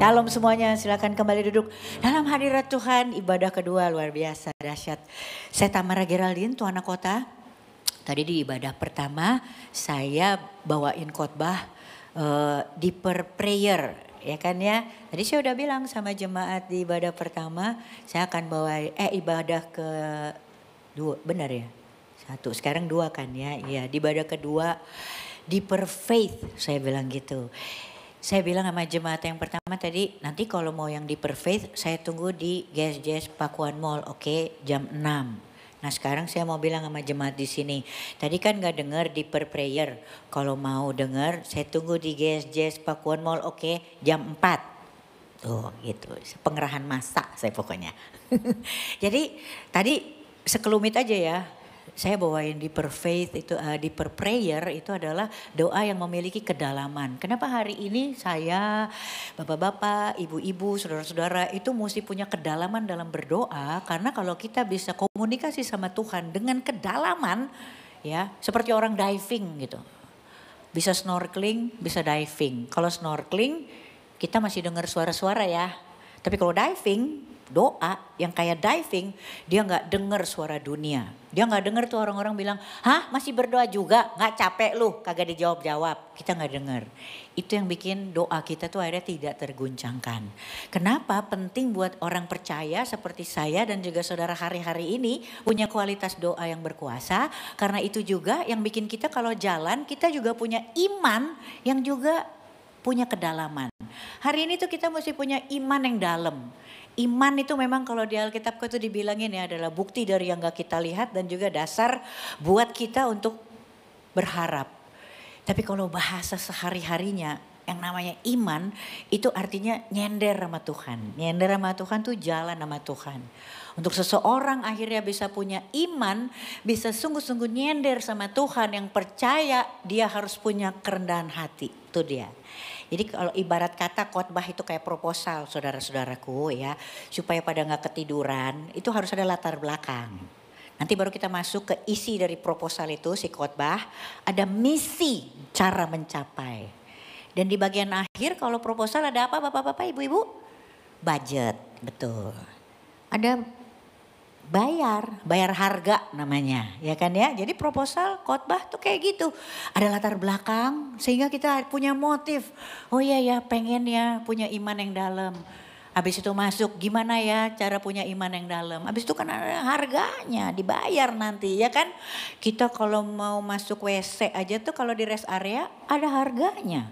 Shalom semuanya, silakan kembali duduk. Dalam hadirat Tuhan, ibadah kedua luar biasa, dahsyat. Saya Tamara Geraldine, tuan Kota. Tadi di ibadah pertama, saya bawain khotbah uh, eh, per prayer, ya kan ya. Tadi saya udah bilang sama jemaat di ibadah pertama, saya akan bawa eh ibadah ke dua, benar ya? Satu, sekarang dua kan ya. Iya, di ibadah kedua di per faith, saya bilang gitu. Saya bilang sama jemaat yang pertama tadi, nanti kalau mau yang di Perfect, saya tunggu di Gas Jazz Pakuan Mall, oke, okay, jam 6. Nah sekarang saya mau bilang sama jemaat di sini, tadi kan nggak dengar di per prayer, kalau mau dengar saya tunggu di Gas Jazz Pakuan Mall, oke, okay, jam 4. Tuh gitu, pengerahan masa saya pokoknya. Jadi tadi sekelumit aja ya, saya bawain di per faith itu uh, di per prayer itu adalah doa yang memiliki kedalaman. Kenapa hari ini saya bapak-bapak, ibu-ibu, saudara-saudara itu mesti punya kedalaman dalam berdoa karena kalau kita bisa komunikasi sama Tuhan dengan kedalaman ya, seperti orang diving gitu. Bisa snorkeling, bisa diving. Kalau snorkeling kita masih dengar suara-suara ya. Tapi kalau diving doa yang kayak diving, dia nggak dengar suara dunia. Dia nggak dengar tuh orang-orang bilang, hah masih berdoa juga, nggak capek lu, kagak dijawab-jawab. Kita nggak dengar. Itu yang bikin doa kita tuh akhirnya tidak terguncangkan. Kenapa penting buat orang percaya seperti saya dan juga saudara hari-hari ini punya kualitas doa yang berkuasa. Karena itu juga yang bikin kita kalau jalan, kita juga punya iman yang juga punya kedalaman. Hari ini tuh kita mesti punya iman yang dalam. Iman itu memang kalau di Alkitab itu dibilangin ya adalah bukti dari yang gak kita lihat dan juga dasar buat kita untuk berharap. Tapi kalau bahasa sehari-harinya yang namanya iman itu artinya nyender sama Tuhan. Nyender sama Tuhan tuh jalan sama Tuhan. Untuk seseorang akhirnya bisa punya iman, bisa sungguh-sungguh nyender sama Tuhan yang percaya dia harus punya kerendahan hati. Itu dia. Jadi kalau ibarat kata khotbah itu kayak proposal saudara-saudaraku ya. Supaya pada nggak ketiduran itu harus ada latar belakang. Nanti baru kita masuk ke isi dari proposal itu si khotbah. Ada misi cara mencapai. Dan di bagian akhir kalau proposal ada apa bapak-bapak ibu-ibu? Budget betul. Ada bayar, bayar harga namanya, ya kan ya. Jadi proposal khotbah tuh kayak gitu. Ada latar belakang sehingga kita punya motif. Oh iya ya, pengen ya punya iman yang dalam. Habis itu masuk gimana ya cara punya iman yang dalam. Habis itu kan ada harganya dibayar nanti ya kan. Kita kalau mau masuk WC aja tuh kalau di rest area ada harganya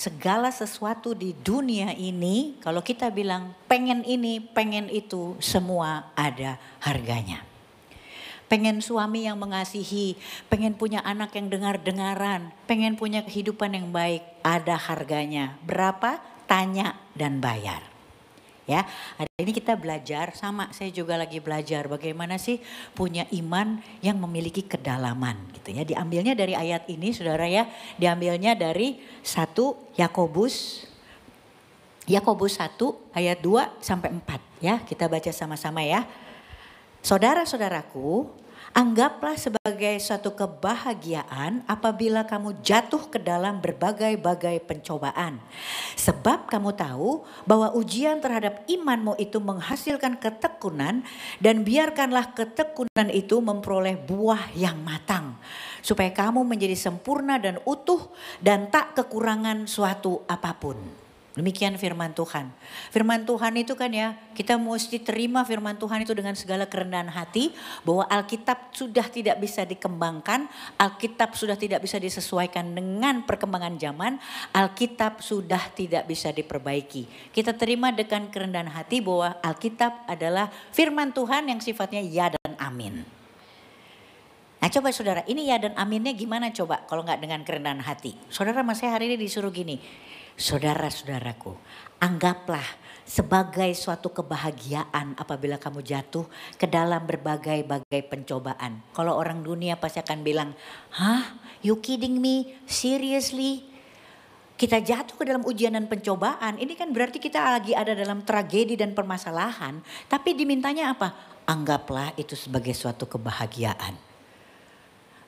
segala sesuatu di dunia ini, kalau kita bilang pengen ini, pengen itu, semua ada harganya. Pengen suami yang mengasihi, pengen punya anak yang dengar-dengaran, pengen punya kehidupan yang baik, ada harganya. Berapa? Tanya dan bayar ya. Hari ini kita belajar sama saya juga lagi belajar bagaimana sih punya iman yang memiliki kedalaman gitu ya. Diambilnya dari ayat ini Saudara ya, diambilnya dari satu Yakobus Yakobus 1 ayat 2 sampai 4 ya. Kita baca sama-sama ya. Saudara-saudaraku, Anggaplah sebagai suatu kebahagiaan apabila kamu jatuh ke dalam berbagai-bagai pencobaan. Sebab kamu tahu bahwa ujian terhadap imanmu itu menghasilkan ketekunan dan biarkanlah ketekunan itu memperoleh buah yang matang. Supaya kamu menjadi sempurna dan utuh dan tak kekurangan suatu apapun. Demikian firman Tuhan. Firman Tuhan itu kan ya, kita mesti terima firman Tuhan itu dengan segala kerendahan hati. Bahwa Alkitab sudah tidak bisa dikembangkan. Alkitab sudah tidak bisa disesuaikan dengan perkembangan zaman. Alkitab sudah tidak bisa diperbaiki. Kita terima dengan kerendahan hati bahwa Alkitab adalah firman Tuhan yang sifatnya ya dan amin. Nah coba saudara, ini ya dan aminnya gimana coba kalau nggak dengan kerendahan hati. Saudara masih hari ini disuruh gini, Saudara-saudaraku, anggaplah sebagai suatu kebahagiaan apabila kamu jatuh ke dalam berbagai-bagai pencobaan. Kalau orang dunia pasti akan bilang, "Hah, you kidding me? Seriously?" Kita jatuh ke dalam ujian dan pencobaan, ini kan berarti kita lagi ada dalam tragedi dan permasalahan, tapi dimintanya apa? Anggaplah itu sebagai suatu kebahagiaan.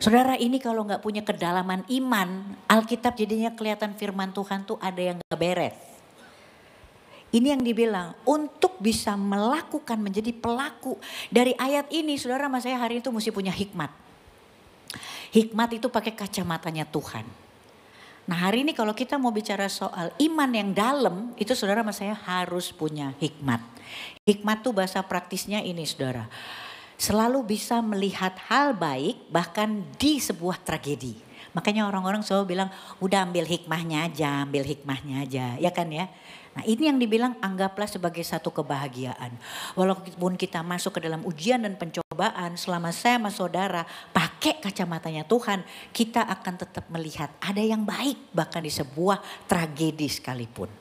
Saudara ini kalau nggak punya kedalaman iman, Alkitab jadinya kelihatan firman Tuhan tuh ada yang nggak beres. Ini yang dibilang untuk bisa melakukan menjadi pelaku dari ayat ini, saudara mas saya hari itu mesti punya hikmat. Hikmat itu pakai kacamatanya Tuhan. Nah hari ini kalau kita mau bicara soal iman yang dalam, itu saudara mas saya harus punya hikmat. Hikmat tuh bahasa praktisnya ini saudara selalu bisa melihat hal baik bahkan di sebuah tragedi. Makanya orang-orang selalu bilang udah ambil hikmahnya aja, ambil hikmahnya aja, ya kan ya. Nah ini yang dibilang anggaplah sebagai satu kebahagiaan. Walaupun kita masuk ke dalam ujian dan pencobaan, selama saya sama saudara pakai kacamatanya Tuhan, kita akan tetap melihat ada yang baik bahkan di sebuah tragedi sekalipun.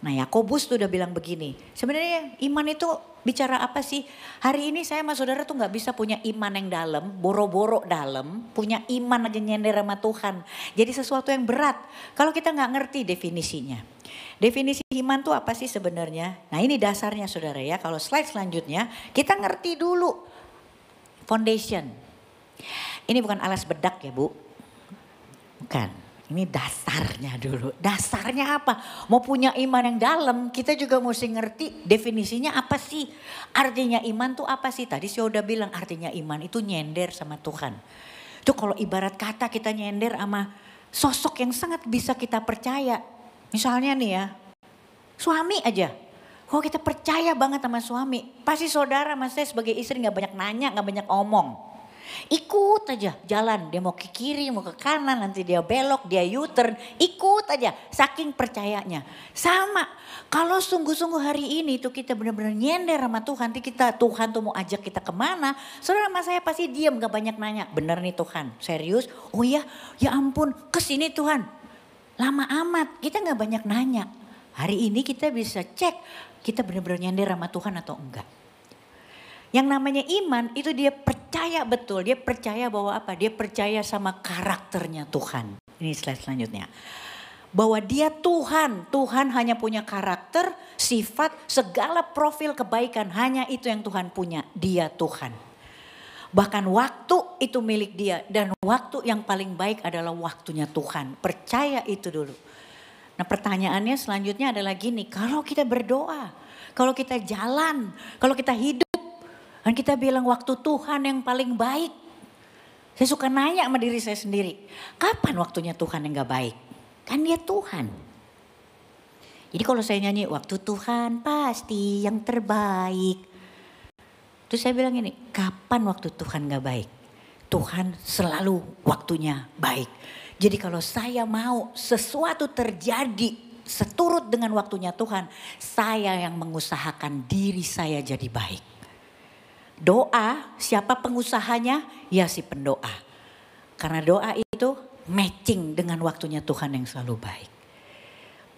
Nah Yakobus tuh udah bilang begini, sebenarnya iman itu bicara apa sih? Hari ini saya sama saudara tuh nggak bisa punya iman yang dalam, boro-boro dalam, punya iman aja nyender sama Tuhan. Jadi sesuatu yang berat kalau kita nggak ngerti definisinya. Definisi iman tuh apa sih sebenarnya? Nah ini dasarnya saudara ya, kalau slide selanjutnya kita ngerti dulu foundation. Ini bukan alas bedak ya bu, bukan. Ini dasarnya dulu. Dasarnya apa? Mau punya iman yang dalam, kita juga mesti ngerti definisinya apa sih? Artinya iman tuh apa sih? Tadi saya udah bilang artinya iman itu nyender sama Tuhan. Itu kalau ibarat kata kita nyender sama sosok yang sangat bisa kita percaya. Misalnya nih ya, suami aja. Kalau kita percaya banget sama suami, pasti saudara mas saya sebagai istri gak banyak nanya, gak banyak omong. Ikut aja jalan, dia mau ke kiri, mau ke kanan, nanti dia belok, dia U-turn. Ikut aja, saking percayanya. Sama, kalau sungguh-sungguh hari ini tuh kita benar-benar nyender sama Tuhan, nanti kita Tuhan tuh mau ajak kita kemana, saudara sama saya pasti diam gak banyak nanya, bener nih Tuhan, serius? Oh iya, ya ampun, kesini Tuhan. Lama amat, kita gak banyak nanya. Hari ini kita bisa cek kita benar-benar nyender sama Tuhan atau enggak. Yang namanya iman itu dia percaya betul, dia percaya bahwa apa? Dia percaya sama karakternya Tuhan. Ini slide selanjutnya. Bahwa dia Tuhan, Tuhan hanya punya karakter, sifat, segala profil kebaikan hanya itu yang Tuhan punya. Dia Tuhan. Bahkan waktu itu milik dia dan waktu yang paling baik adalah waktunya Tuhan. Percaya itu dulu. Nah pertanyaannya selanjutnya adalah gini, kalau kita berdoa, kalau kita jalan, kalau kita hidup Kan kita bilang waktu Tuhan yang paling baik. Saya suka nanya sama diri saya sendiri, kapan waktunya Tuhan yang gak baik? Kan dia Tuhan. Jadi kalau saya nyanyi waktu Tuhan pasti yang terbaik. Terus saya bilang ini, kapan waktu Tuhan gak baik? Tuhan selalu waktunya baik. Jadi kalau saya mau sesuatu terjadi seturut dengan waktunya Tuhan, saya yang mengusahakan diri saya jadi baik. Doa, siapa pengusahanya? Ya si pendoa. Karena doa itu matching dengan waktunya Tuhan yang selalu baik.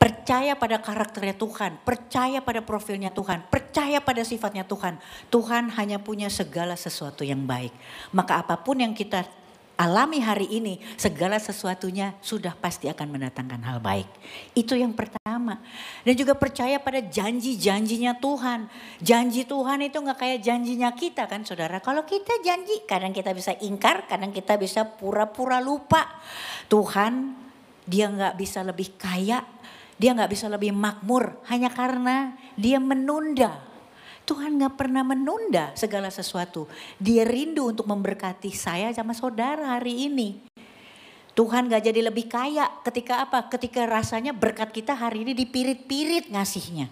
Percaya pada karakternya Tuhan, percaya pada profilnya Tuhan, percaya pada sifatnya Tuhan. Tuhan hanya punya segala sesuatu yang baik. Maka apapun yang kita alami hari ini, segala sesuatunya sudah pasti akan mendatangkan hal baik. Itu yang pertama. Dan juga percaya pada janji-janjinya Tuhan. Janji Tuhan itu nggak kayak janjinya kita kan saudara. Kalau kita janji, kadang kita bisa ingkar, kadang kita bisa pura-pura lupa. Tuhan dia nggak bisa lebih kaya, dia nggak bisa lebih makmur hanya karena dia menunda Tuhan gak pernah menunda segala sesuatu. Dia rindu untuk memberkati saya sama saudara hari ini. Tuhan gak jadi lebih kaya ketika apa? Ketika rasanya berkat kita hari ini dipirit-pirit ngasihnya.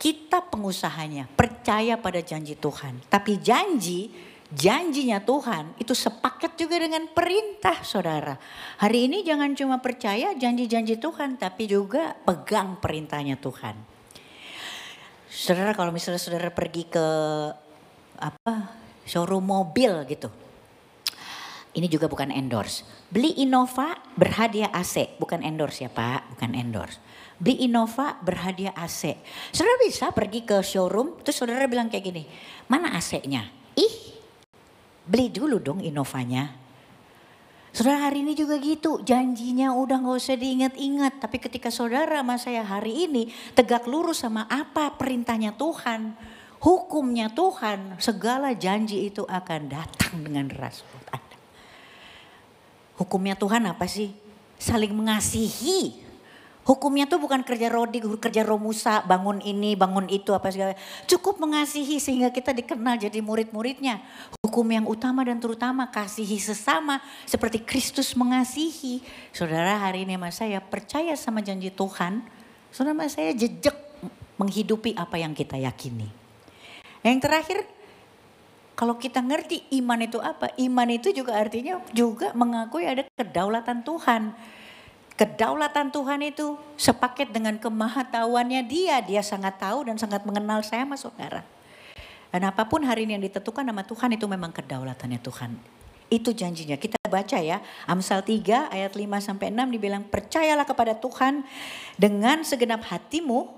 Kita pengusahanya percaya pada janji Tuhan. Tapi janji, janjinya Tuhan itu sepaket juga dengan perintah saudara. Hari ini jangan cuma percaya janji-janji Tuhan tapi juga pegang perintahnya Tuhan. Saudara kalau misalnya saudara pergi ke apa showroom mobil gitu. Ini juga bukan endorse. Beli Innova berhadiah AC, bukan endorse ya Pak, bukan endorse. Beli Innova berhadiah AC. Saudara bisa pergi ke showroom terus saudara bilang kayak gini, "Mana AC-nya?" Ih, beli dulu dong Innovanya. Saudara hari ini juga gitu, janjinya udah gak usah diingat-ingat. Tapi ketika saudara sama saya hari ini tegak lurus sama apa perintahnya Tuhan, hukumnya Tuhan, segala janji itu akan datang dengan deras Hukumnya Tuhan apa sih? Saling mengasihi, Hukumnya tuh bukan kerja rodi, kerja romusa, bangun ini, bangun itu, apa segala. Cukup mengasihi sehingga kita dikenal jadi murid-muridnya. Hukum yang utama dan terutama kasihi sesama seperti Kristus mengasihi. Saudara hari ini mas saya percaya sama janji Tuhan. Saudara mas saya jejak menghidupi apa yang kita yakini. Yang terakhir kalau kita ngerti iman itu apa, iman itu juga artinya juga mengakui ada kedaulatan Tuhan. Kedaulatan Tuhan itu sepaket dengan kemahatauannya dia. Dia sangat tahu dan sangat mengenal saya mas saudara. Dan apapun hari ini yang ditentukan nama Tuhan itu memang kedaulatannya Tuhan. Itu janjinya. Kita baca ya. Amsal 3 ayat 5 sampai 6 dibilang percayalah kepada Tuhan dengan segenap hatimu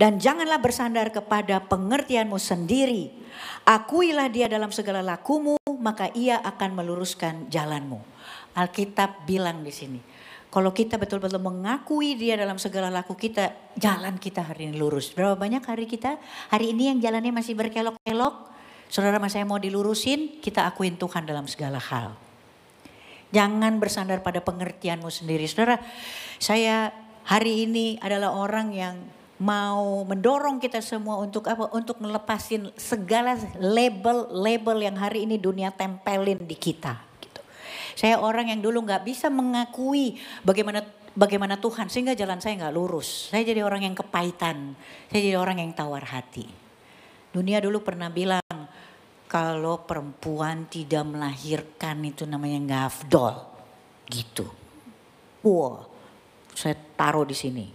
dan janganlah bersandar kepada pengertianmu sendiri. Akuilah dia dalam segala lakumu, maka ia akan meluruskan jalanmu. Alkitab bilang di sini, kalau kita betul-betul mengakui dia dalam segala laku kita, jalan kita hari ini lurus. Berapa banyak hari kita, hari ini yang jalannya masih berkelok-kelok, saudara mas saya mau dilurusin, kita akuin Tuhan dalam segala hal. Jangan bersandar pada pengertianmu sendiri. Saudara, saya hari ini adalah orang yang mau mendorong kita semua untuk apa? Untuk melepasin segala label-label yang hari ini dunia tempelin di kita. Saya orang yang dulu nggak bisa mengakui bagaimana bagaimana Tuhan sehingga jalan saya nggak lurus. Saya jadi orang yang kepaitan. Saya jadi orang yang tawar hati. Dunia dulu pernah bilang kalau perempuan tidak melahirkan itu namanya nggak afdol. Gitu. Wow, saya taruh di sini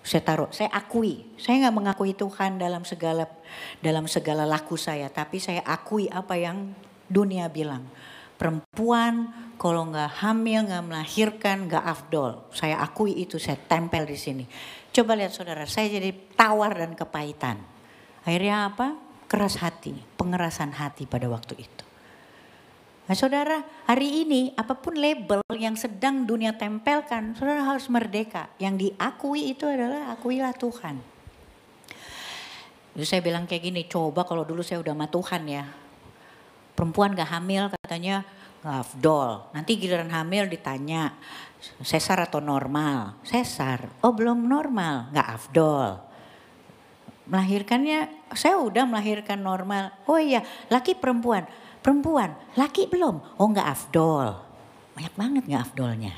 saya taruh, saya akui, saya nggak mengakui Tuhan dalam segala dalam segala laku saya, tapi saya akui apa yang dunia bilang perempuan kalau nggak hamil, nggak melahirkan, nggak afdol. Saya akui itu, saya tempel di sini. Coba lihat saudara, saya jadi tawar dan kepahitan. Akhirnya apa? Keras hati, pengerasan hati pada waktu itu. Nah saudara, hari ini apapun label yang sedang dunia tempelkan, saudara harus merdeka. Yang diakui itu adalah akuilah Tuhan. Dulu saya bilang kayak gini, coba kalau dulu saya udah sama Tuhan ya, perempuan gak hamil katanya gak afdol. Nanti giliran hamil ditanya sesar atau normal. Sesar, oh belum normal, gak afdol. Melahirkannya, saya udah melahirkan normal. Oh iya, laki perempuan, perempuan, laki belum. Oh gak afdol. Banyak banget nggak afdolnya.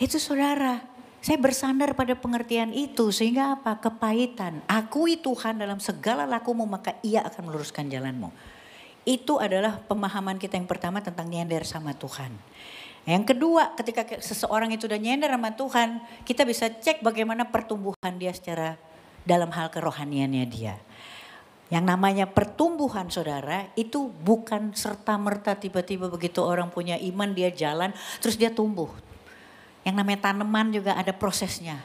Itu saudara, saya bersandar pada pengertian itu sehingga apa? Kepahitan. Akui Tuhan dalam segala lakumu maka ia akan meluruskan jalanmu. Itu adalah pemahaman kita yang pertama tentang nyender sama Tuhan. Yang kedua, ketika seseorang itu udah nyender sama Tuhan, kita bisa cek bagaimana pertumbuhan dia secara dalam hal kerohaniannya dia. Yang namanya pertumbuhan saudara itu bukan serta-merta tiba-tiba begitu orang punya iman dia jalan terus dia tumbuh. Yang namanya tanaman juga ada prosesnya.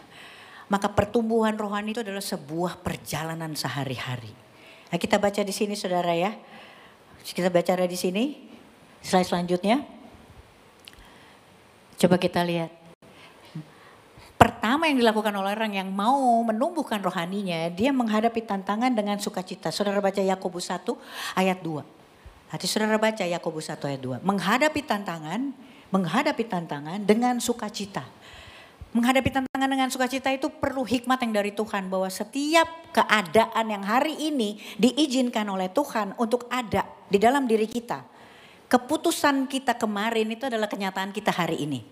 Maka pertumbuhan rohani itu adalah sebuah perjalanan sehari-hari. Nah, kita baca di sini saudara ya. Kita baca di sini, slide selanjutnya. Coba kita lihat. Pertama yang dilakukan oleh orang yang mau menumbuhkan rohaninya, dia menghadapi tantangan dengan sukacita. Saudara baca Yakobus 1 ayat 2. Hati saudara baca Yakobus 1 ayat 2. Menghadapi tantangan, menghadapi tantangan dengan sukacita. Menghadapi tantangan dengan sukacita itu perlu hikmat yang dari Tuhan bahwa setiap keadaan yang hari ini diizinkan oleh Tuhan untuk ada di dalam diri kita. Keputusan kita kemarin itu adalah kenyataan kita hari ini.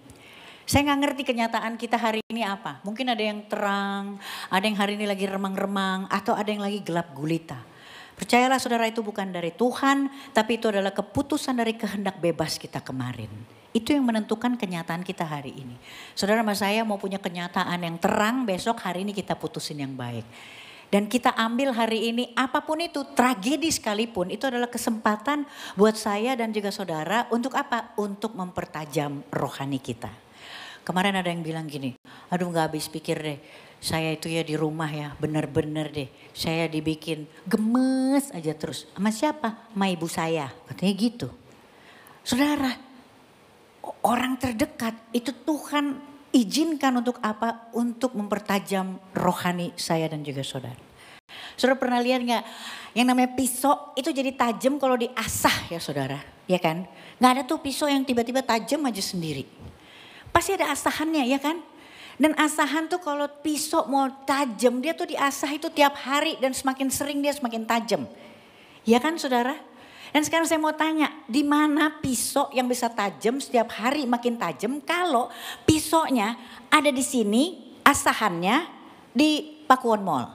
Saya nggak ngerti kenyataan kita hari ini apa. Mungkin ada yang terang, ada yang hari ini lagi remang-remang, atau ada yang lagi gelap gulita. Percayalah saudara itu bukan dari Tuhan, tapi itu adalah keputusan dari kehendak bebas kita kemarin. Itu yang menentukan kenyataan kita hari ini. Saudara mas saya mau punya kenyataan yang terang besok hari ini kita putusin yang baik. Dan kita ambil hari ini apapun itu tragedi sekalipun itu adalah kesempatan buat saya dan juga saudara untuk apa? Untuk mempertajam rohani kita. Kemarin ada yang bilang gini, aduh gak habis pikir deh, saya itu ya di rumah ya bener-bener deh saya dibikin gemes aja terus sama siapa sama ibu saya katanya gitu saudara orang terdekat itu Tuhan izinkan untuk apa? Untuk mempertajam rohani saya dan juga saudara. Saudara pernah lihat nggak yang namanya pisau itu jadi tajam kalau diasah ya saudara, ya kan? Nggak ada tuh pisau yang tiba-tiba tajam aja sendiri. Pasti ada asahannya ya kan? Dan asahan tuh kalau pisau mau tajam dia tuh diasah itu tiap hari dan semakin sering dia semakin tajam. Ya kan saudara? Dan sekarang saya mau tanya, di mana pisau yang bisa tajam setiap hari makin tajam kalau pisaunya ada di sini, asahannya di Pakuan Mall.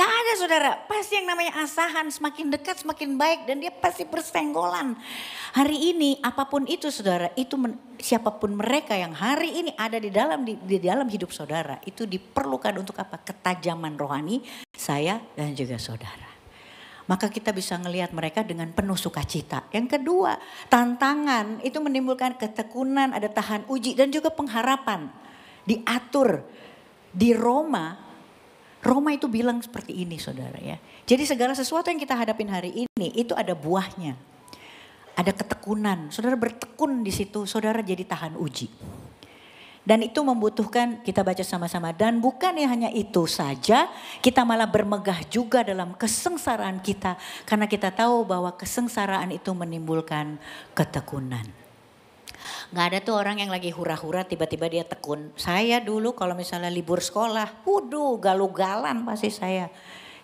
Tak ada saudara, pasti yang namanya asahan semakin dekat semakin baik dan dia pasti bersenggolan. Hari ini apapun itu saudara, itu men, siapapun mereka yang hari ini ada di dalam di, di dalam hidup saudara, itu diperlukan untuk apa? Ketajaman rohani saya dan juga saudara maka kita bisa melihat mereka dengan penuh sukacita. Yang kedua, tantangan itu menimbulkan ketekunan, ada tahan uji dan juga pengharapan. Diatur di Roma, Roma itu bilang seperti ini saudara ya. Jadi segala sesuatu yang kita hadapin hari ini itu ada buahnya. Ada ketekunan, saudara bertekun di situ, saudara jadi tahan uji. Dan itu membutuhkan kita baca sama-sama. Dan bukan hanya itu saja, kita malah bermegah juga dalam kesengsaraan kita. Karena kita tahu bahwa kesengsaraan itu menimbulkan ketekunan. Gak ada tuh orang yang lagi hura-hura tiba-tiba dia tekun. Saya dulu kalau misalnya libur sekolah, waduh galugalan pasti saya.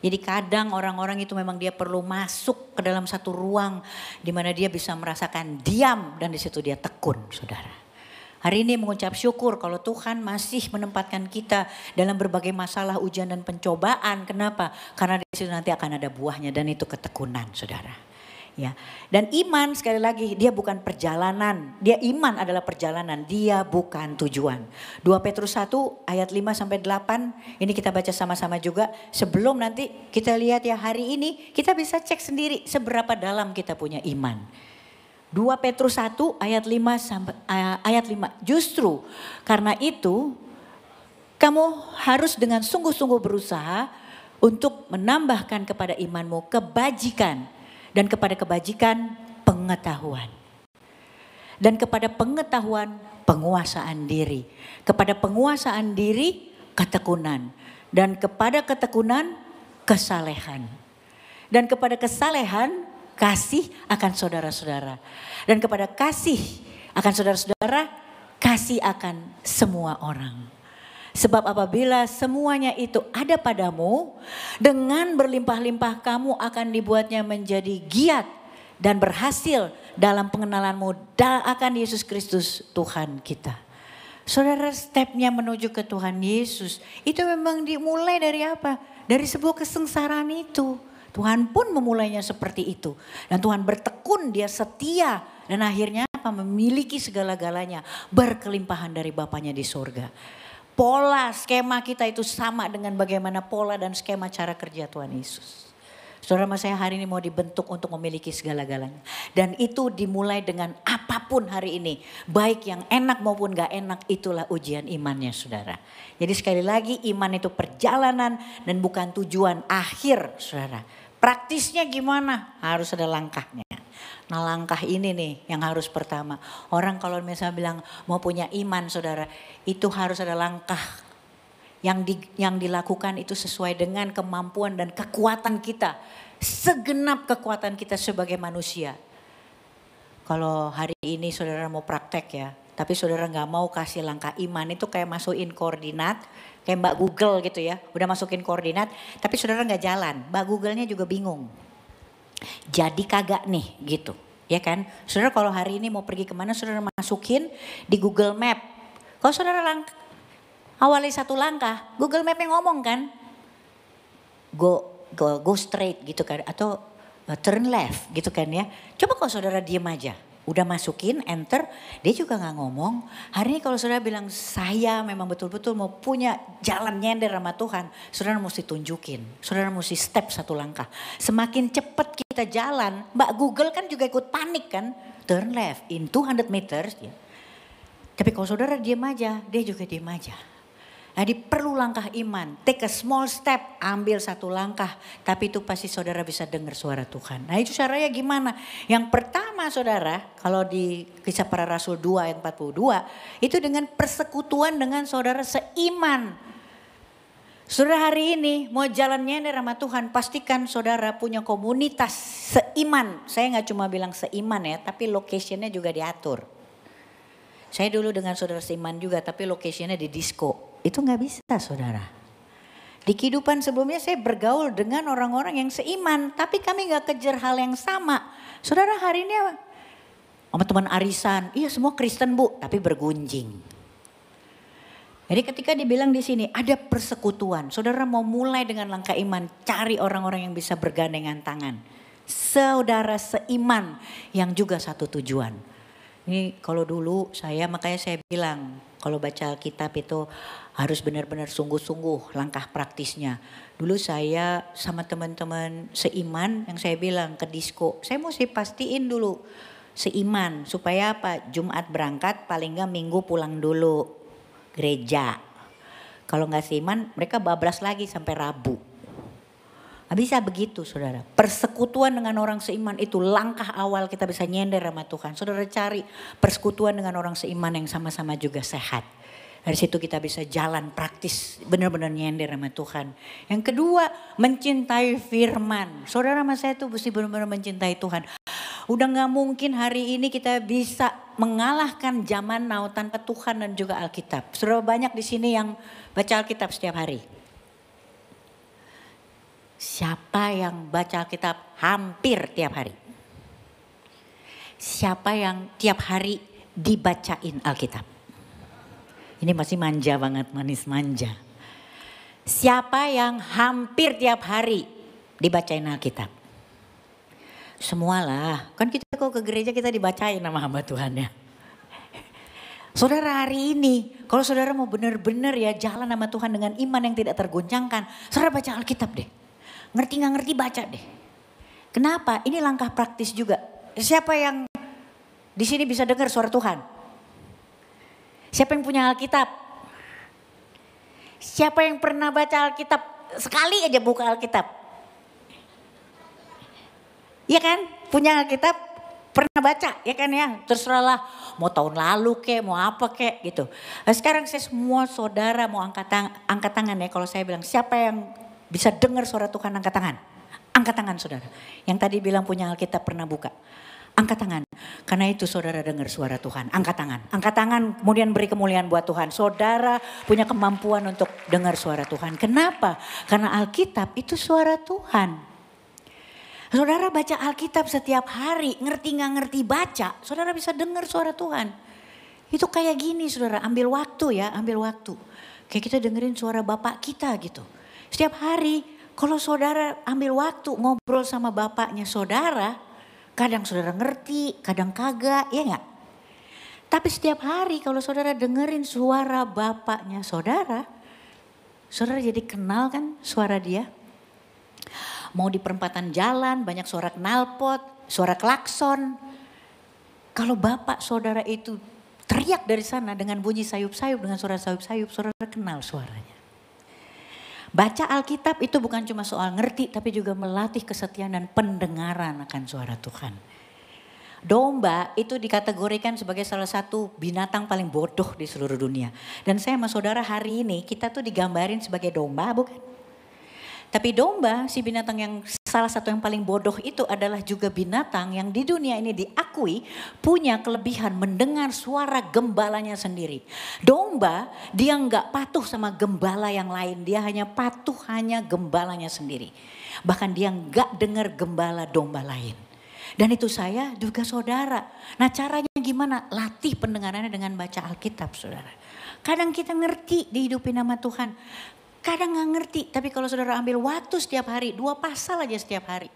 Jadi kadang orang-orang itu memang dia perlu masuk ke dalam satu ruang di mana dia bisa merasakan diam dan di situ dia tekun, saudara. Hari ini mengucap syukur kalau Tuhan masih menempatkan kita dalam berbagai masalah, ujian dan pencobaan. Kenapa? Karena di situ nanti akan ada buahnya dan itu ketekunan, Saudara. Ya. Dan iman sekali lagi dia bukan perjalanan. Dia iman adalah perjalanan, dia bukan tujuan. 2 Petrus 1 ayat 5 sampai 8 ini kita baca sama-sama juga sebelum nanti kita lihat ya hari ini kita bisa cek sendiri seberapa dalam kita punya iman. 2 Petrus 1 ayat 5 sampai eh, ayat 5. Justru karena itu kamu harus dengan sungguh-sungguh berusaha untuk menambahkan kepada imanmu kebajikan dan kepada kebajikan pengetahuan. Dan kepada pengetahuan penguasaan diri, kepada penguasaan diri ketekunan dan kepada ketekunan kesalehan. Dan kepada kesalehan kasih akan saudara-saudara. Dan kepada kasih akan saudara-saudara, kasih akan semua orang. Sebab apabila semuanya itu ada padamu, dengan berlimpah-limpah kamu akan dibuatnya menjadi giat dan berhasil dalam pengenalanmu akan Yesus Kristus Tuhan kita. Saudara stepnya menuju ke Tuhan Yesus itu memang dimulai dari apa? Dari sebuah kesengsaraan itu. Tuhan pun memulainya seperti itu. Dan Tuhan bertekun, dia setia. Dan akhirnya apa? Memiliki segala-galanya. Berkelimpahan dari Bapaknya di surga. Pola skema kita itu sama dengan bagaimana pola dan skema cara kerja Tuhan Yesus. Saudara saya hari ini mau dibentuk untuk memiliki segala-galanya. Dan itu dimulai dengan apapun hari ini. Baik yang enak maupun gak enak itulah ujian imannya saudara. Jadi sekali lagi iman itu perjalanan dan bukan tujuan akhir saudara. Praktisnya gimana? Harus ada langkahnya. Nah langkah ini nih yang harus pertama. Orang kalau misalnya bilang mau punya iman saudara, itu harus ada langkah yang di, yang dilakukan itu sesuai dengan kemampuan dan kekuatan kita. Segenap kekuatan kita sebagai manusia. Kalau hari ini saudara mau praktek ya, tapi saudara nggak mau kasih langkah iman itu kayak masukin koordinat kayak Mbak Google gitu ya, udah masukin koordinat, tapi saudara nggak jalan, Mbak Google-nya juga bingung. Jadi kagak nih gitu, ya kan? Saudara kalau hari ini mau pergi kemana, saudara masukin di Google Map. Kalau saudara lang awali satu langkah, Google Map yang ngomong kan, go go go straight gitu kan, atau uh, turn left gitu kan ya. Coba kalau saudara diem aja, udah masukin enter dia juga nggak ngomong hari ini kalau saudara bilang saya memang betul-betul mau punya jalan nyender sama Tuhan saudara mesti tunjukin saudara mesti step satu langkah semakin cepat kita jalan Mbak Google kan juga ikut panik kan turn left in 200 meters ya. tapi kalau saudara diem aja dia juga diem aja jadi perlu langkah iman. Take a small step, ambil satu langkah. Tapi itu pasti saudara bisa dengar suara Tuhan. Nah itu caranya gimana? Yang pertama saudara, kalau di kisah para rasul 2 ayat 42. Itu dengan persekutuan dengan saudara seiman. Saudara hari ini mau jalan nyender sama Tuhan, pastikan saudara punya komunitas seiman. Saya nggak cuma bilang seiman ya, tapi locationnya juga diatur. Saya dulu dengan saudara seiman juga, tapi locationnya di disco. Itu nggak bisa saudara. Di kehidupan sebelumnya saya bergaul dengan orang-orang yang seiman. Tapi kami nggak kejar hal yang sama. Saudara hari ini apa? sama teman arisan. Iya semua Kristen bu, tapi bergunjing. Jadi ketika dibilang di sini ada persekutuan, saudara mau mulai dengan langkah iman, cari orang-orang yang bisa bergandengan tangan. Saudara seiman yang juga satu tujuan. Ini kalau dulu saya makanya saya bilang kalau baca kitab itu harus benar-benar sungguh-sungguh langkah praktisnya. Dulu saya sama teman-teman seiman yang saya bilang ke disco, saya mesti pastiin dulu seiman supaya apa? Jumat berangkat paling nggak minggu pulang dulu gereja. Kalau nggak seiman mereka bablas lagi sampai Rabu. Nah, bisa begitu saudara. Persekutuan dengan orang seiman itu langkah awal kita bisa nyender sama Tuhan. Saudara cari persekutuan dengan orang seiman yang sama-sama juga sehat dari situ kita bisa jalan praktis, benar-benar nyender sama Tuhan. Yang kedua, mencintai firman. Saudara sama saya tuh mesti benar-benar mencintai Tuhan. Udah gak mungkin hari ini kita bisa mengalahkan zaman now tanpa Tuhan dan juga Alkitab. Sudah banyak di sini yang baca Alkitab setiap hari. Siapa yang baca Alkitab hampir tiap hari? Siapa yang tiap hari dibacain Alkitab? Ini masih manja banget, manis manja. Siapa yang hampir tiap hari dibacain Alkitab? Semualah, kan kita kok ke gereja kita dibacain nama hamba Tuhan ya. Saudara hari ini, kalau saudara mau benar-benar ya jalan nama Tuhan dengan iman yang tidak tergoncangkan, saudara baca Alkitab deh. Ngerti nggak ngerti baca deh. Kenapa? Ini langkah praktis juga. Siapa yang di sini bisa dengar suara Tuhan? Siapa yang punya Alkitab? Siapa yang pernah baca Alkitab? Sekali aja buka Alkitab. Iya kan? Punya Alkitab? Pernah baca ya kan ya? Terserahlah mau tahun lalu kek, mau apa kek gitu. Nah, sekarang saya semua saudara mau angkat, tang angkat tangan ya kalau saya bilang siapa yang bisa dengar suara Tuhan angkat tangan? Angkat tangan saudara. Yang tadi bilang punya Alkitab pernah buka. Angkat tangan. Karena itu saudara dengar suara Tuhan. Angkat tangan. Angkat tangan kemudian beri kemuliaan buat Tuhan. Saudara punya kemampuan untuk dengar suara Tuhan. Kenapa? Karena Alkitab itu suara Tuhan. Saudara baca Alkitab setiap hari, ngerti nggak ngerti baca, saudara bisa dengar suara Tuhan. Itu kayak gini saudara, ambil waktu ya, ambil waktu. Kayak kita dengerin suara Bapak kita gitu. Setiap hari, kalau saudara ambil waktu ngobrol sama Bapaknya saudara, Kadang saudara ngerti, kadang kagak, ya enggak? Tapi setiap hari kalau saudara dengerin suara bapaknya saudara, saudara jadi kenal kan suara dia. Mau di perempatan jalan, banyak suara knalpot, suara klakson. Kalau bapak saudara itu teriak dari sana dengan bunyi sayup-sayup, dengan suara sayup-sayup, saudara kenal suaranya. Baca Alkitab itu bukan cuma soal ngerti, tapi juga melatih kesetiaan dan pendengaran akan suara Tuhan. Domba itu dikategorikan sebagai salah satu binatang paling bodoh di seluruh dunia. Dan saya sama saudara hari ini kita tuh digambarin sebagai domba bukan? Tapi domba si binatang yang Salah satu yang paling bodoh itu adalah juga binatang yang di dunia ini diakui punya kelebihan mendengar suara gembalanya sendiri. Domba dia nggak patuh sama gembala yang lain, dia hanya patuh hanya gembalanya sendiri. Bahkan dia nggak dengar gembala domba lain. Dan itu saya juga saudara. Nah caranya gimana? Latih pendengarannya dengan baca Alkitab saudara. Kadang kita ngerti dihidupin nama Tuhan. Kadang nggak ngerti, tapi kalau saudara ambil waktu setiap hari, dua pasal aja setiap hari.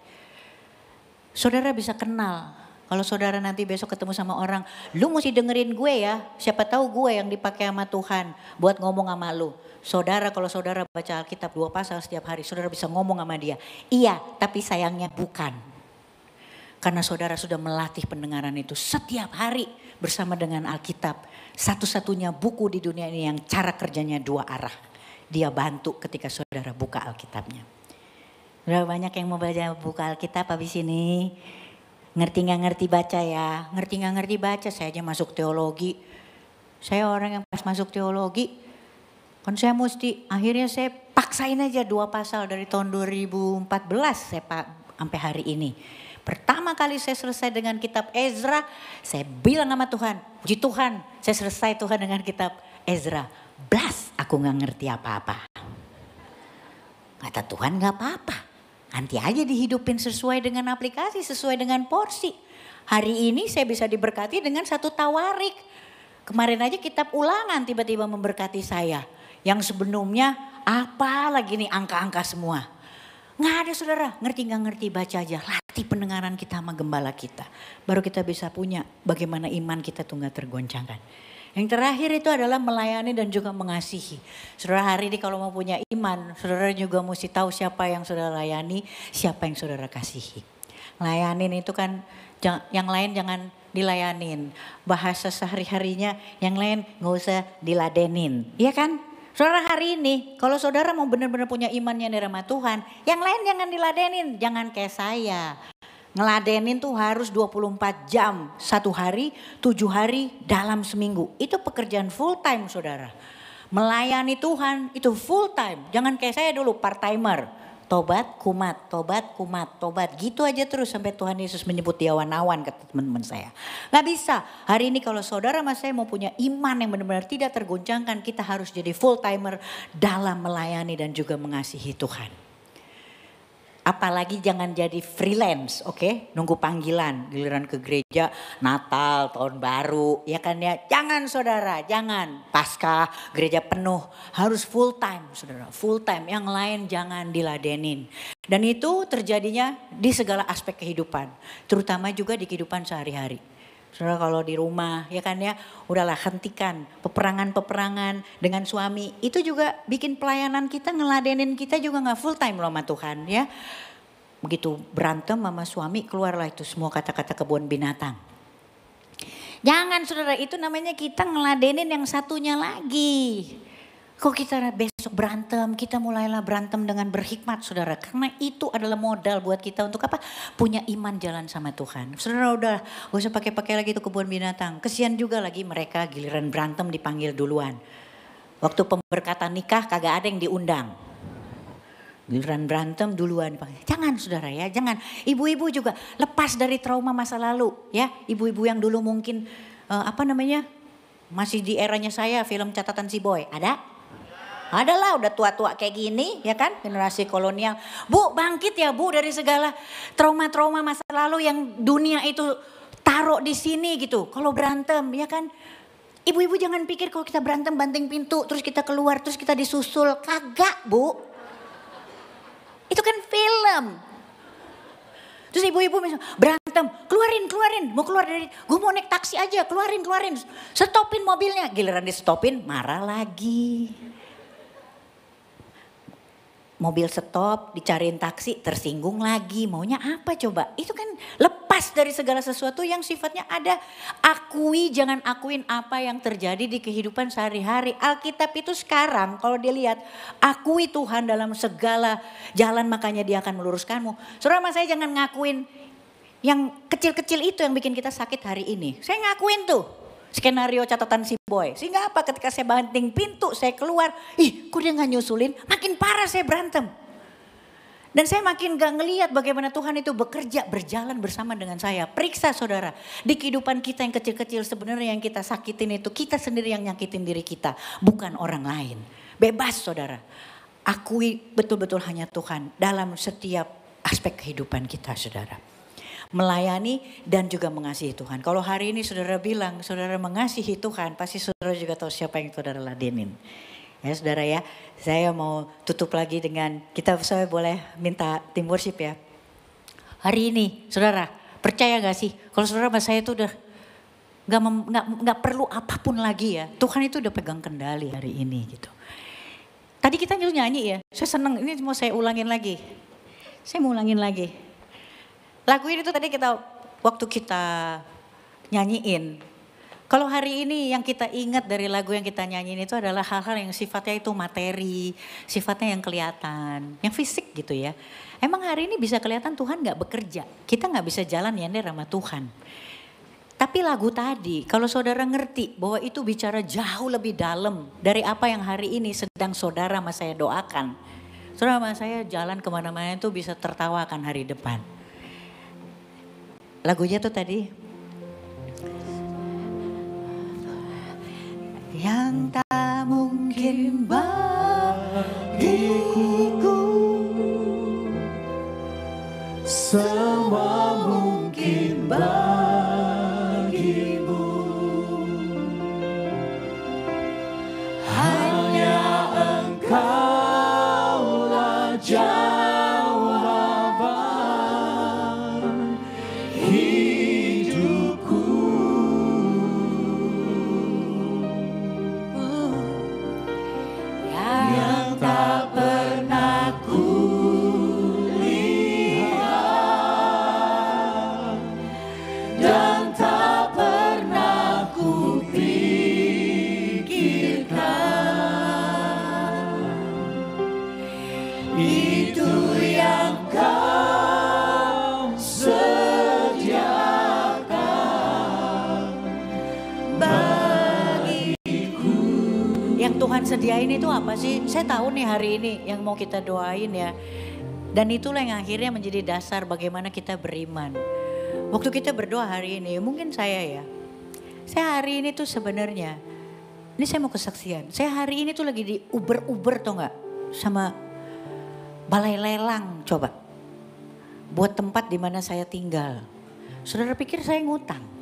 Saudara bisa kenal. Kalau saudara nanti besok ketemu sama orang, lu mesti dengerin gue ya. Siapa tahu gue yang dipakai sama Tuhan buat ngomong sama lu. Saudara kalau saudara baca Alkitab dua pasal setiap hari, saudara bisa ngomong sama dia. Iya, tapi sayangnya bukan. Karena saudara sudah melatih pendengaran itu setiap hari bersama dengan Alkitab. Satu-satunya buku di dunia ini yang cara kerjanya dua arah dia bantu ketika saudara buka Alkitabnya. Sudah banyak yang mau belajar buka Alkitab habis ini. Ngerti nggak ngerti baca ya, ngerti nggak ngerti baca. Saya aja masuk teologi. Saya orang yang pas masuk teologi, kan saya mesti akhirnya saya paksain aja dua pasal dari tahun 2014 saya pak sampai hari ini. Pertama kali saya selesai dengan kitab Ezra, saya bilang sama Tuhan, puji Tuhan, saya selesai Tuhan dengan kitab Ezra. Blas, aku nggak ngerti apa-apa. Kata Tuhan nggak apa-apa. Nanti aja dihidupin sesuai dengan aplikasi, sesuai dengan porsi. Hari ini saya bisa diberkati dengan satu tawarik. Kemarin aja kitab ulangan tiba-tiba memberkati saya. Yang sebelumnya apa lagi nih angka-angka semua. Nggak ada saudara, ngerti nggak ngerti baca aja. Latih pendengaran kita sama gembala kita. Baru kita bisa punya bagaimana iman kita tuh nggak tergoncangkan. Yang terakhir itu adalah melayani dan juga mengasihi. Saudara hari ini kalau mau punya iman, saudara juga mesti tahu siapa yang saudara layani, siapa yang saudara kasihi. Layanin itu kan yang lain jangan dilayanin. Bahasa sehari-harinya yang lain nggak usah diladenin. Iya kan? Saudara hari ini kalau saudara mau benar-benar punya imannya di Tuhan, yang lain jangan diladenin, jangan kayak saya. Ngeladenin tuh harus 24 jam satu hari, tujuh hari dalam seminggu. Itu pekerjaan full time saudara. Melayani Tuhan itu full time. Jangan kayak saya dulu part timer. Tobat kumat, tobat kumat, tobat. Gitu aja terus sampai Tuhan Yesus menyebut dia awan-awan ke teman-teman saya. Gak bisa. Hari ini kalau saudara mas saya mau punya iman yang benar-benar tidak tergoncangkan. Kita harus jadi full timer dalam melayani dan juga mengasihi Tuhan apalagi jangan jadi freelance, oke? Okay? Nunggu panggilan, giliran ke gereja, Natal, tahun baru, ya kan ya. Jangan saudara, jangan. Pasca gereja penuh, harus full time, saudara. Full time, yang lain jangan diladenin. Dan itu terjadinya di segala aspek kehidupan, terutama juga di kehidupan sehari-hari. Saudara kalau di rumah ya kan ya udahlah hentikan peperangan-peperangan dengan suami. Itu juga bikin pelayanan kita ngeladenin kita juga nggak full time loh sama Tuhan ya. Begitu berantem sama suami keluarlah itu semua kata-kata kebun binatang. Jangan saudara itu namanya kita ngeladenin yang satunya lagi. Kok kita besok berantem, kita mulailah berantem dengan berhikmat saudara. Karena itu adalah modal buat kita untuk apa? Punya iman jalan sama Tuhan. Saudara udah gak usah pakai-pakai lagi itu kebun binatang. Kesian juga lagi mereka giliran berantem dipanggil duluan. Waktu pemberkatan nikah kagak ada yang diundang. Giliran berantem duluan. Jangan saudara ya, jangan. Ibu-ibu juga lepas dari trauma masa lalu ya. Ibu-ibu yang dulu mungkin uh, apa namanya masih di eranya saya film catatan si boy ada adalah udah tua-tua kayak gini ya kan generasi kolonial. Bu bangkit ya bu dari segala trauma-trauma masa lalu yang dunia itu taruh di sini gitu. Kalau berantem ya kan Ibu-ibu jangan pikir kalau kita berantem banting pintu terus kita keluar terus kita disusul. Kagak bu. Itu kan film. Terus ibu-ibu misalnya berantem, keluarin, keluarin, mau keluar dari, gue mau naik taksi aja, keluarin, keluarin, stopin mobilnya. Giliran di stopin, marah lagi mobil stop, dicariin taksi, tersinggung lagi. Maunya apa coba? Itu kan lepas dari segala sesuatu yang sifatnya ada. Akui, jangan akuin apa yang terjadi di kehidupan sehari-hari. Alkitab itu sekarang kalau dilihat, akui Tuhan dalam segala jalan makanya dia akan meluruskanmu. Saudara mas saya jangan ngakuin yang kecil-kecil itu yang bikin kita sakit hari ini. Saya ngakuin tuh, skenario catatan si boy. Sehingga apa ketika saya banting pintu, saya keluar, ih kok dia gak nyusulin, makin parah saya berantem. Dan saya makin gak ngeliat bagaimana Tuhan itu bekerja berjalan bersama dengan saya. Periksa saudara, di kehidupan kita yang kecil-kecil sebenarnya yang kita sakitin itu kita sendiri yang nyakitin diri kita, bukan orang lain. Bebas saudara, akui betul-betul hanya Tuhan dalam setiap aspek kehidupan kita saudara melayani dan juga mengasihi Tuhan. Kalau hari ini saudara bilang saudara mengasihi Tuhan, pasti saudara juga tahu siapa yang saudara ladenin. Ya saudara ya, saya mau tutup lagi dengan kita saya boleh minta tim worship ya. Hari ini saudara percaya gak sih kalau saudara sama saya itu udah nggak nggak nggak perlu apapun lagi ya Tuhan itu udah pegang kendali hari ini gitu. Tadi kita nyanyi ya, saya seneng ini mau saya ulangin lagi. Saya mau ulangin lagi. Lagu ini tuh tadi kita waktu kita nyanyiin. Kalau hari ini yang kita ingat dari lagu yang kita nyanyiin itu adalah hal-hal yang sifatnya itu materi, sifatnya yang kelihatan, yang fisik gitu ya. Emang hari ini bisa kelihatan Tuhan nggak bekerja, kita nggak bisa jalan ya nih sama Tuhan. Tapi lagu tadi, kalau saudara ngerti bahwa itu bicara jauh lebih dalam dari apa yang hari ini sedang saudara sama saya doakan. Saudara sama saya jalan kemana-mana itu bisa tertawakan hari depan lagunya tuh tadi yang tak mungkin bagiku semua mungkin bagimu hanya engkau Saya tahu nih hari ini yang mau kita doain ya. Dan itulah yang akhirnya menjadi dasar bagaimana kita beriman. Waktu kita berdoa hari ini, mungkin saya ya. Saya hari ini tuh sebenarnya, ini saya mau kesaksian. Saya hari ini tuh lagi di uber-uber tau gak? Sama balai lelang coba. Buat tempat di mana saya tinggal. Saudara pikir saya ngutang.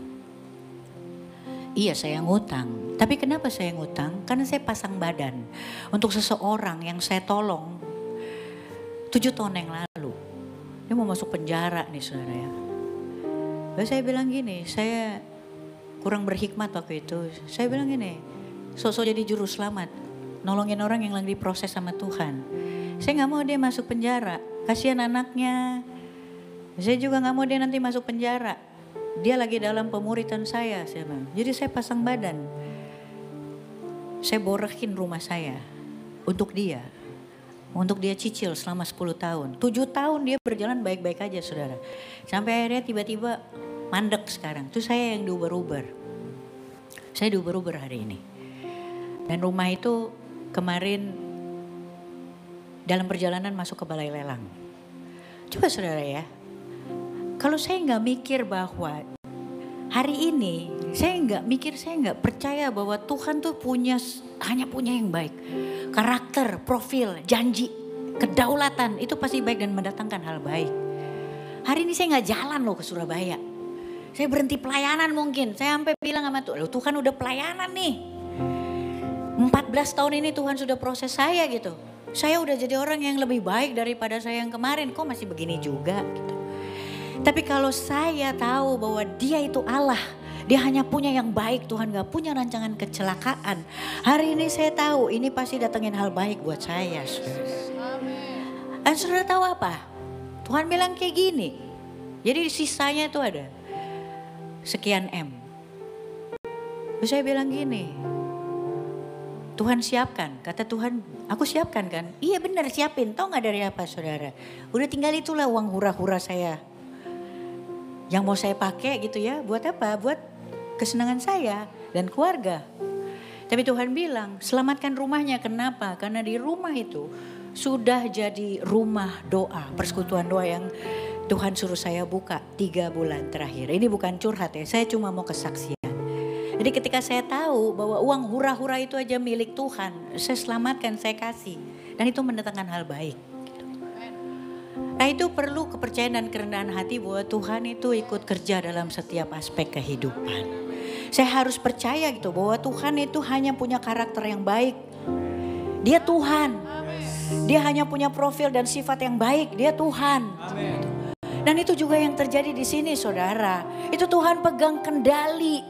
Iya saya ngutang. Tapi kenapa saya ngutang? Karena saya pasang badan untuk seseorang yang saya tolong tujuh tahun yang lalu. Dia mau masuk penjara nih saudara ya. Lalu saya bilang gini, saya kurang berhikmat waktu itu. Saya bilang gini, sosok jadi juru selamat. Nolongin orang yang lagi diproses sama Tuhan. Saya nggak mau dia masuk penjara. Kasihan anaknya. Saya juga nggak mau dia nanti masuk penjara dia lagi dalam pemuritan saya, saya bilang. Jadi saya pasang badan. Saya borekin rumah saya untuk dia. Untuk dia cicil selama 10 tahun. 7 tahun dia berjalan baik-baik aja saudara. Sampai akhirnya tiba-tiba mandek sekarang. Itu saya yang diuber-uber. Saya diuber-uber hari ini. Dan rumah itu kemarin dalam perjalanan masuk ke balai lelang. Coba saudara ya, kalau saya nggak mikir bahwa hari ini saya nggak mikir, saya nggak percaya bahwa Tuhan tuh punya hanya punya yang baik, karakter, profil, janji, kedaulatan itu pasti baik dan mendatangkan hal baik. Hari ini saya nggak jalan loh ke Surabaya. Saya berhenti pelayanan mungkin. Saya sampai bilang sama Tuhan, loh Tuhan udah pelayanan nih. 14 tahun ini Tuhan sudah proses saya gitu. Saya udah jadi orang yang lebih baik daripada saya yang kemarin. Kok masih begini juga gitu. Tapi kalau saya tahu bahwa dia itu Allah, dia hanya punya yang baik, Tuhan gak punya rancangan kecelakaan. Hari ini saya tahu ini pasti datengin hal baik buat saya. Dan sudah tahu apa? Tuhan bilang kayak gini. Jadi sisanya itu ada sekian M. Terus saya bilang gini, Tuhan siapkan. Kata Tuhan, aku siapkan kan? Iya benar siapin. Tahu nggak dari apa saudara? Udah tinggal itulah uang hura-hura saya yang mau saya pakai gitu ya. Buat apa? Buat kesenangan saya dan keluarga. Tapi Tuhan bilang, selamatkan rumahnya. Kenapa? Karena di rumah itu sudah jadi rumah doa, persekutuan doa yang Tuhan suruh saya buka tiga bulan terakhir. Ini bukan curhat ya, saya cuma mau kesaksian. Jadi ketika saya tahu bahwa uang hura-hura itu aja milik Tuhan, saya selamatkan, saya kasih. Dan itu mendatangkan hal baik. Nah itu perlu kepercayaan dan kerendahan hati bahwa Tuhan itu ikut kerja dalam setiap aspek kehidupan. Saya harus percaya gitu bahwa Tuhan itu hanya punya karakter yang baik. Dia Tuhan. Dia hanya punya profil dan sifat yang baik. Dia Tuhan. Dan itu juga yang terjadi di sini saudara. Itu Tuhan pegang kendali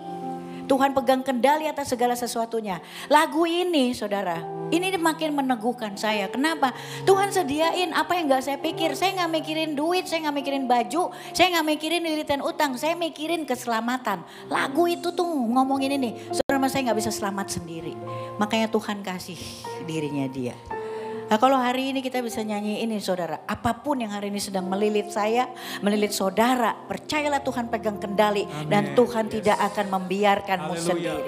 Tuhan pegang kendali atas segala sesuatunya. Lagu ini saudara, ini makin meneguhkan saya. Kenapa? Tuhan sediain apa yang gak saya pikir. Saya gak mikirin duit, saya gak mikirin baju, saya gak mikirin lilitan utang. Saya mikirin keselamatan. Lagu itu tuh ngomongin ini. Saudara saya gak bisa selamat sendiri. Makanya Tuhan kasih dirinya dia. Nah kalau hari ini kita bisa nyanyi ini saudara. Apapun yang hari ini sedang melilit saya, melilit saudara. Percayalah Tuhan pegang kendali. Amen. Dan Tuhan yes. tidak akan membiarkanmu Hallelujah. sendiri.